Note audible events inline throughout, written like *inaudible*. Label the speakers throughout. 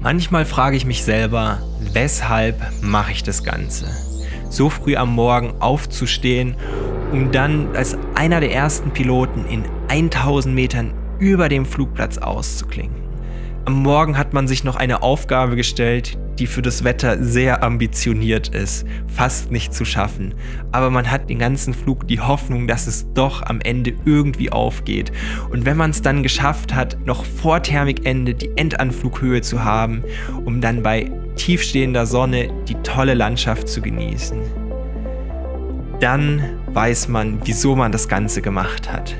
Speaker 1: Manchmal frage ich mich selber, weshalb mache ich das Ganze? So früh am Morgen aufzustehen, um dann als einer der ersten Piloten in 1000 Metern über dem Flugplatz auszuklingen. Am Morgen hat man sich noch eine Aufgabe gestellt, die für das Wetter sehr ambitioniert ist, fast nicht zu schaffen. Aber man hat den ganzen Flug die Hoffnung, dass es doch am Ende irgendwie aufgeht. Und wenn man es dann geschafft hat, noch vor Thermikende die Endanflughöhe zu haben, um dann bei tiefstehender Sonne die tolle Landschaft zu genießen, dann weiß man, wieso man das Ganze gemacht hat.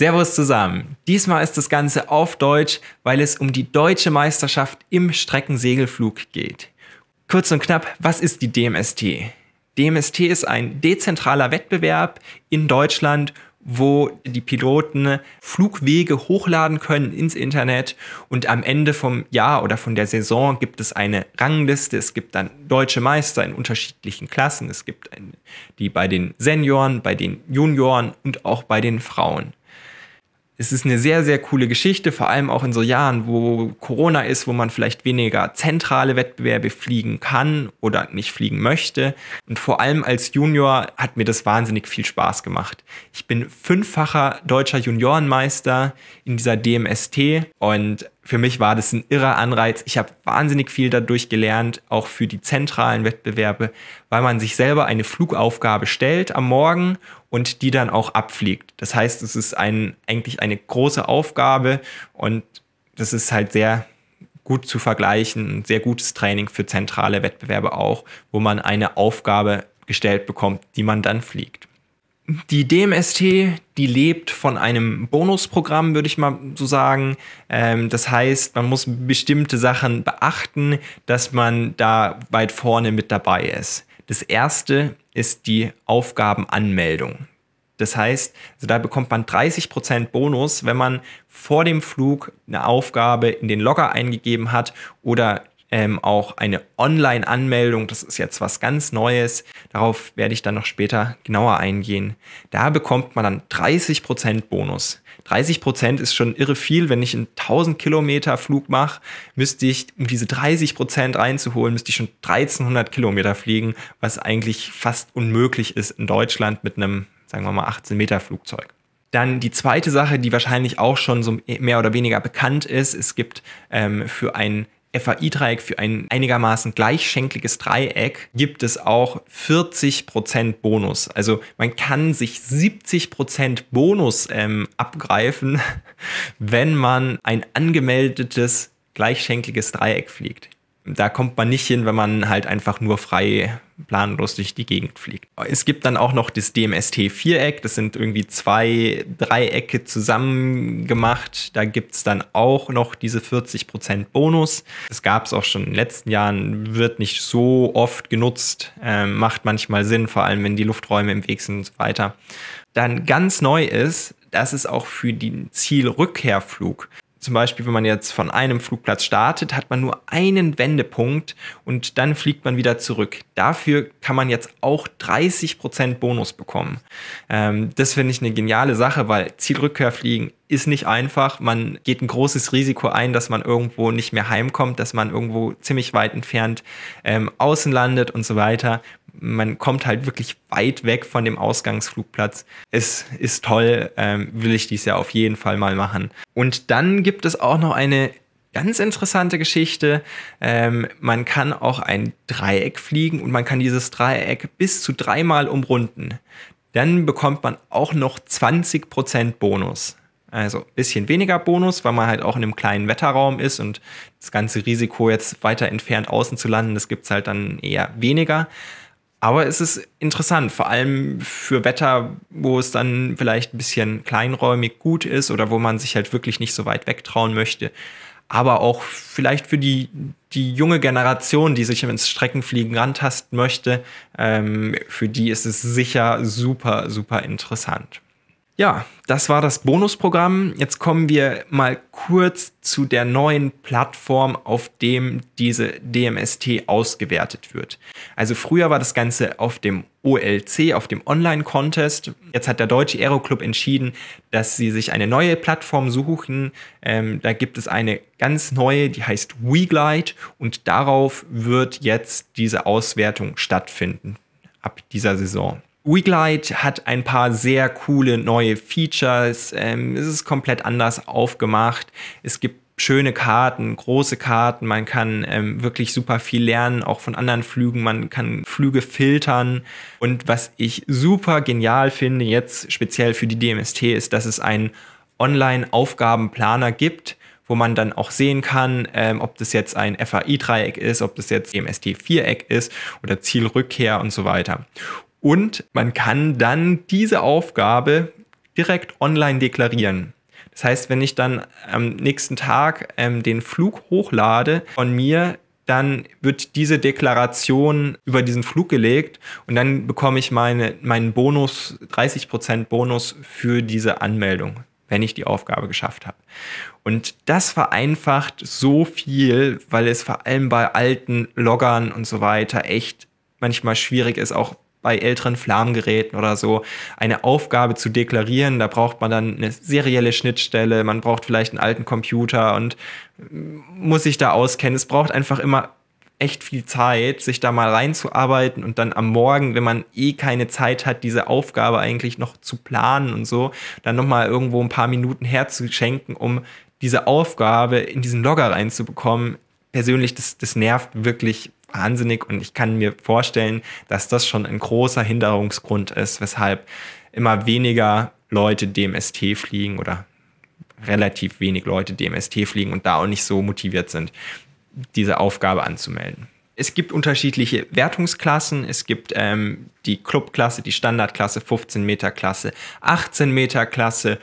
Speaker 1: Servus zusammen. Diesmal ist das Ganze auf Deutsch, weil es um die deutsche Meisterschaft im Streckensegelflug geht. Kurz und knapp, was ist die DMST? DMST ist ein dezentraler Wettbewerb in Deutschland, wo die Piloten Flugwege hochladen können ins Internet und am Ende vom Jahr oder von der Saison gibt es eine Rangliste. Es gibt dann deutsche Meister in unterschiedlichen Klassen. Es gibt die bei den Senioren, bei den Junioren und auch bei den Frauen es ist eine sehr, sehr coole Geschichte, vor allem auch in so Jahren, wo Corona ist, wo man vielleicht weniger zentrale Wettbewerbe fliegen kann oder nicht fliegen möchte. Und vor allem als Junior hat mir das wahnsinnig viel Spaß gemacht. Ich bin fünffacher deutscher Juniorenmeister in dieser DMST und für mich war das ein irrer Anreiz. Ich habe wahnsinnig viel dadurch gelernt, auch für die zentralen Wettbewerbe, weil man sich selber eine Flugaufgabe stellt am Morgen und die dann auch abfliegt. Das heißt, es ist ein, eigentlich eine große Aufgabe und das ist halt sehr gut zu vergleichen, ein sehr gutes Training für zentrale Wettbewerbe auch, wo man eine Aufgabe gestellt bekommt, die man dann fliegt die DMST, die lebt von einem Bonusprogramm, würde ich mal so sagen. Ähm, das heißt, man muss bestimmte Sachen beachten, dass man da weit vorne mit dabei ist. Das erste ist die Aufgabenanmeldung. Das heißt, also da bekommt man 30% Bonus, wenn man vor dem Flug eine Aufgabe in den Logger eingegeben hat oder ähm, auch eine Online-Anmeldung. Das ist jetzt was ganz Neues. Darauf werde ich dann noch später genauer eingehen. Da bekommt man dann 30% Bonus. 30% ist schon irre viel. Wenn ich einen 1000 Kilometer Flug mache, müsste ich, um diese 30% einzuholen, müsste ich schon 1300 Kilometer fliegen, was eigentlich fast unmöglich ist in Deutschland mit einem, sagen wir mal, 18 Meter Flugzeug. Dann die zweite Sache, die wahrscheinlich auch schon so mehr oder weniger bekannt ist. Es gibt ähm, für ein FAI-Dreieck für ein einigermaßen gleichschenkliges Dreieck gibt es auch 40% Bonus. Also man kann sich 70% Bonus ähm, abgreifen, *laughs* wenn man ein angemeldetes gleichschenkliges Dreieck fliegt. Da kommt man nicht hin, wenn man halt einfach nur frei planlos durch die Gegend fliegt. Es gibt dann auch noch das DMST-Viereck, das sind irgendwie zwei Dreiecke zusammen gemacht. Da gibt es dann auch noch diese 40% Bonus. Das gab es auch schon in den letzten Jahren, wird nicht so oft genutzt, äh, macht manchmal Sinn, vor allem wenn die Lufträume im Weg sind und so weiter. Dann ganz neu ist, dass es auch für den Zielrückkehrflug zum Beispiel, wenn man jetzt von einem Flugplatz startet, hat man nur einen Wendepunkt und dann fliegt man wieder zurück. Dafür kann man jetzt auch 30% Bonus bekommen. Ähm, das finde ich eine geniale Sache, weil Zielrückkehrfliegen ist nicht einfach. Man geht ein großes Risiko ein, dass man irgendwo nicht mehr heimkommt, dass man irgendwo ziemlich weit entfernt ähm, außen landet und so weiter man kommt halt wirklich weit weg von dem Ausgangsflugplatz. Es ist toll, ähm, will ich dies ja auf jeden Fall mal machen. Und dann gibt es auch noch eine ganz interessante Geschichte. Ähm, man kann auch ein Dreieck fliegen und man kann dieses Dreieck bis zu dreimal umrunden. Dann bekommt man auch noch 20% Bonus. Also ein bisschen weniger Bonus, weil man halt auch in einem kleinen Wetterraum ist und das ganze Risiko, jetzt weiter entfernt außen zu landen, das gibt es halt dann eher weniger. Aber es ist interessant, vor allem für Wetter, wo es dann vielleicht ein bisschen kleinräumig gut ist oder wo man sich halt wirklich nicht so weit wegtrauen möchte. Aber auch vielleicht für die, die junge Generation, die sich ins Streckenfliegen rantasten möchte, ähm, für die ist es sicher super, super interessant. Ja, das war das Bonusprogramm. Jetzt kommen wir mal kurz zu der neuen Plattform, auf dem diese DMST ausgewertet wird. Also früher war das Ganze auf dem OLC, auf dem Online-Contest. Jetzt hat der Deutsche Aero Club entschieden, dass sie sich eine neue Plattform suchen. Ähm, da gibt es eine ganz neue, die heißt WeGlide und darauf wird jetzt diese Auswertung stattfinden ab dieser Saison. WeGlide hat ein paar sehr coole neue Features. Ähm, es ist komplett anders aufgemacht. Es gibt schöne Karten, große Karten. Man kann ähm, wirklich super viel lernen, auch von anderen Flügen. Man kann Flüge filtern. Und was ich super genial finde, jetzt speziell für die DMST, ist, dass es einen Online-Aufgabenplaner gibt, wo man dann auch sehen kann, ähm, ob das jetzt ein FAI-Dreieck ist, ob das jetzt DMST-Viereck ist oder Zielrückkehr und so weiter. Und man kann dann diese Aufgabe direkt online deklarieren. Das heißt, wenn ich dann am nächsten Tag ähm, den Flug hochlade von mir, dann wird diese Deklaration über diesen Flug gelegt und dann bekomme ich meine, meinen Bonus, 30% Bonus für diese Anmeldung, wenn ich die Aufgabe geschafft habe. Und das vereinfacht so viel, weil es vor allem bei alten Loggern und so weiter echt manchmal schwierig ist, auch bei älteren Flammengeräten oder so eine Aufgabe zu deklarieren. Da braucht man dann eine serielle Schnittstelle, man braucht vielleicht einen alten Computer und mm, muss sich da auskennen. Es braucht einfach immer echt viel Zeit, sich da mal reinzuarbeiten und dann am Morgen, wenn man eh keine Zeit hat, diese Aufgabe eigentlich noch zu planen und so, dann nochmal irgendwo ein paar Minuten herzuschenken, um diese Aufgabe in diesen Logger reinzubekommen. Persönlich, das, das nervt wirklich wahnsinnig und ich kann mir vorstellen, dass das schon ein großer Hinderungsgrund ist, weshalb immer weniger Leute DMST fliegen oder relativ wenig Leute DMST fliegen und da auch nicht so motiviert sind, diese Aufgabe anzumelden. Es gibt unterschiedliche Wertungsklassen. Es gibt ähm, die Clubklasse, die Standardklasse, 15 Meter Klasse, 18 Meter Klasse,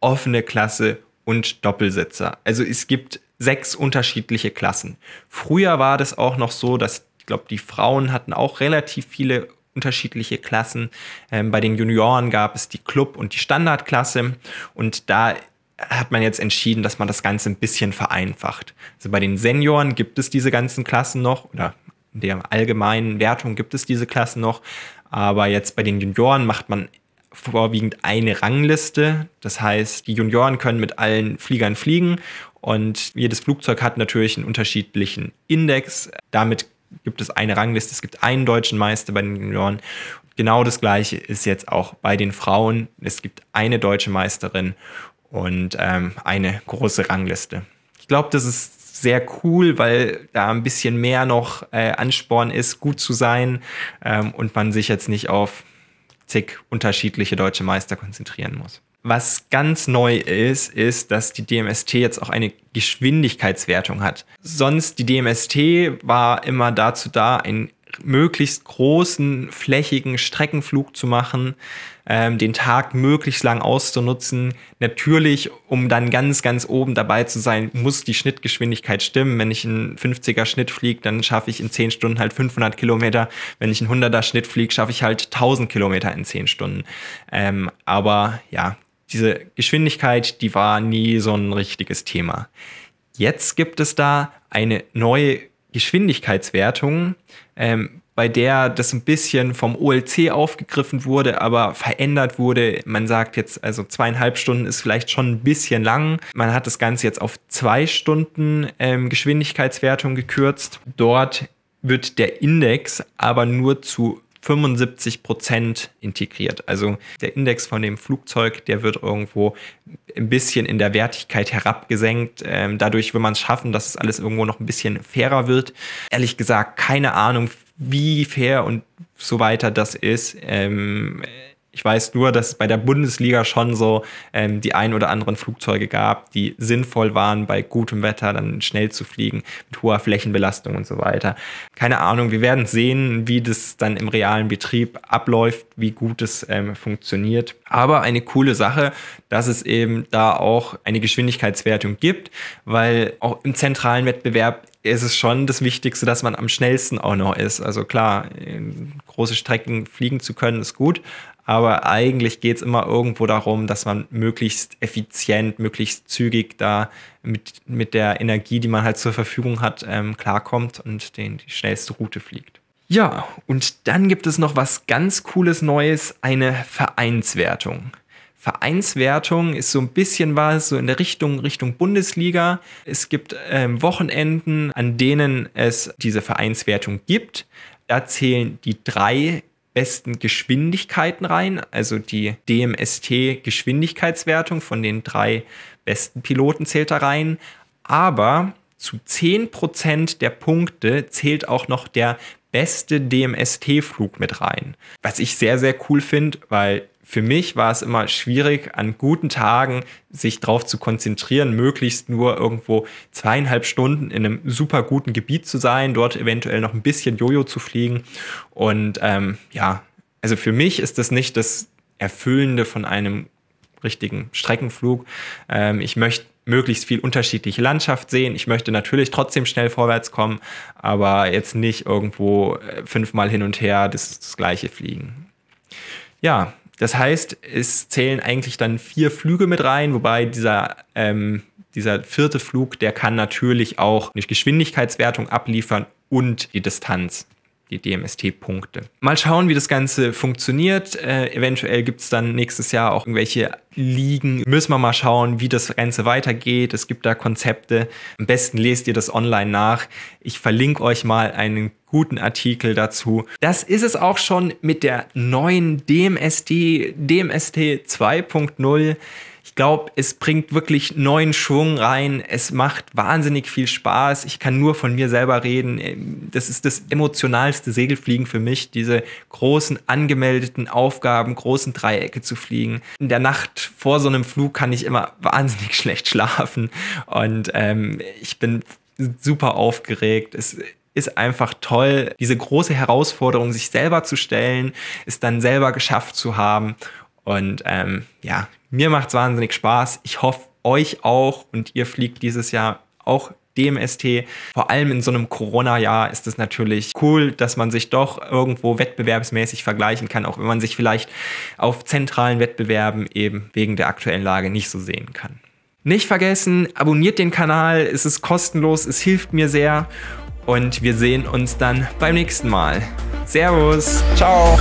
Speaker 1: offene Klasse und Doppelsitzer. Also es gibt sechs unterschiedliche Klassen. Früher war das auch noch so, dass ich glaube, die Frauen hatten auch relativ viele unterschiedliche Klassen. Ähm, bei den Junioren gab es die Club- und die Standardklasse und da hat man jetzt entschieden, dass man das Ganze ein bisschen vereinfacht. Also bei den Senioren gibt es diese ganzen Klassen noch oder in der allgemeinen Wertung gibt es diese Klassen noch, aber jetzt bei den Junioren macht man vorwiegend eine Rangliste. Das heißt, die Junioren können mit allen Fliegern fliegen und jedes Flugzeug hat natürlich einen unterschiedlichen Index. Damit gibt es eine Rangliste, es gibt einen deutschen Meister bei den Junioren. Genau das gleiche ist jetzt auch bei den Frauen. Es gibt eine deutsche Meisterin und ähm, eine große Rangliste. Ich glaube, das ist sehr cool, weil da ein bisschen mehr noch äh, Ansporn ist, gut zu sein ähm, und man sich jetzt nicht auf zig unterschiedliche deutsche Meister konzentrieren muss. Was ganz neu ist, ist, dass die DMST jetzt auch eine Geschwindigkeitswertung hat. Sonst die DMST war immer dazu da, einen möglichst großen, flächigen Streckenflug zu machen, ähm, den Tag möglichst lang auszunutzen. Natürlich, um dann ganz, ganz oben dabei zu sein, muss die Schnittgeschwindigkeit stimmen. Wenn ich einen 50er Schnitt fliege, dann schaffe ich in 10 Stunden halt 500 Kilometer. Wenn ich einen 100er Schnitt fliege, schaffe ich halt 1000 Kilometer in 10 Stunden. Ähm, aber ja, diese Geschwindigkeit, die war nie so ein richtiges Thema. Jetzt gibt es da eine neue Geschwindigkeitswertung, ähm, bei der das ein bisschen vom OLC aufgegriffen wurde, aber verändert wurde. Man sagt jetzt, also zweieinhalb Stunden ist vielleicht schon ein bisschen lang. Man hat das Ganze jetzt auf zwei Stunden ähm, Geschwindigkeitswertung gekürzt. Dort wird der Index aber nur zu 75 Prozent integriert. Also der Index von dem Flugzeug, der wird irgendwo ein bisschen in der Wertigkeit herabgesenkt. Ähm, dadurch will man es schaffen, dass es alles irgendwo noch ein bisschen fairer wird. Ehrlich gesagt, keine Ahnung, wie fair und so weiter das ist. Ähm, ich weiß nur, dass es bei der Bundesliga schon so ähm, die ein oder anderen Flugzeuge gab, die sinnvoll waren, bei gutem Wetter dann schnell zu fliegen, mit hoher Flächenbelastung und so weiter. Keine Ahnung, wir werden sehen, wie das dann im realen Betrieb abläuft, wie gut es ähm, funktioniert. Aber eine coole Sache, dass es eben da auch eine Geschwindigkeitswertung gibt, weil auch im zentralen Wettbewerb ist es schon das Wichtigste, dass man am schnellsten auch noch ist. Also klar, große Strecken fliegen zu können, ist gut. Aber eigentlich geht es immer irgendwo darum, dass man möglichst effizient, möglichst zügig da mit, mit der Energie, die man halt zur Verfügung hat, ähm, klarkommt und den, die schnellste Route fliegt. Ja, und dann gibt es noch was ganz Cooles Neues, eine Vereinswertung. Vereinswertung ist so ein bisschen was, so in der Richtung, Richtung Bundesliga. Es gibt ähm, Wochenenden, an denen es diese Vereinswertung gibt. Da zählen die drei besten Geschwindigkeiten rein, also die DMST-Geschwindigkeitswertung von den drei besten Piloten zählt da rein. Aber zu 10% der Punkte zählt auch noch der beste DMST-Flug mit rein. Was ich sehr, sehr cool finde, weil für mich war es immer schwierig, an guten Tagen sich darauf zu konzentrieren, möglichst nur irgendwo zweieinhalb Stunden in einem super guten Gebiet zu sein, dort eventuell noch ein bisschen Jojo zu fliegen. Und ähm, ja, also für mich ist das nicht das Erfüllende von einem richtigen Streckenflug. Ähm, ich möchte möglichst viel unterschiedliche Landschaft sehen. Ich möchte natürlich trotzdem schnell vorwärts kommen, aber jetzt nicht irgendwo äh, fünfmal hin und her das, das gleiche fliegen. Ja, das heißt, es zählen eigentlich dann vier Flüge mit rein, wobei dieser, ähm, dieser vierte Flug, der kann natürlich auch eine Geschwindigkeitswertung abliefern und die Distanz die DMST-Punkte. Mal schauen, wie das Ganze funktioniert. Äh, eventuell gibt es dann nächstes Jahr auch irgendwelche Ligen. Müssen wir mal schauen, wie das Ganze weitergeht. Es gibt da Konzepte. Am besten lest ihr das online nach. Ich verlinke euch mal einen guten Artikel dazu. Das ist es auch schon mit der neuen DMST, DMST 2.0. Ich glaube, es bringt wirklich neuen Schwung rein. Es macht wahnsinnig viel Spaß. Ich kann nur von mir selber reden. Ähm, das ist das emotionalste Segelfliegen für mich, diese großen angemeldeten Aufgaben, großen Dreiecke zu fliegen. In der Nacht vor so einem Flug kann ich immer wahnsinnig *laughs* schlecht schlafen und ähm, ich bin super aufgeregt. Es, ist einfach toll, diese große Herausforderung sich selber zu stellen, es dann selber geschafft zu haben und ähm, ja, mir macht es wahnsinnig Spaß. Ich hoffe, euch auch und ihr fliegt dieses Jahr auch DMST. Vor allem in so einem Corona-Jahr ist es natürlich cool, dass man sich doch irgendwo wettbewerbsmäßig vergleichen kann, auch wenn man sich vielleicht auf zentralen Wettbewerben eben wegen der aktuellen Lage nicht so sehen kann. Nicht vergessen, abonniert den Kanal, es ist kostenlos, es hilft mir sehr und wir sehen uns dann beim nächsten Mal. Servus, ciao!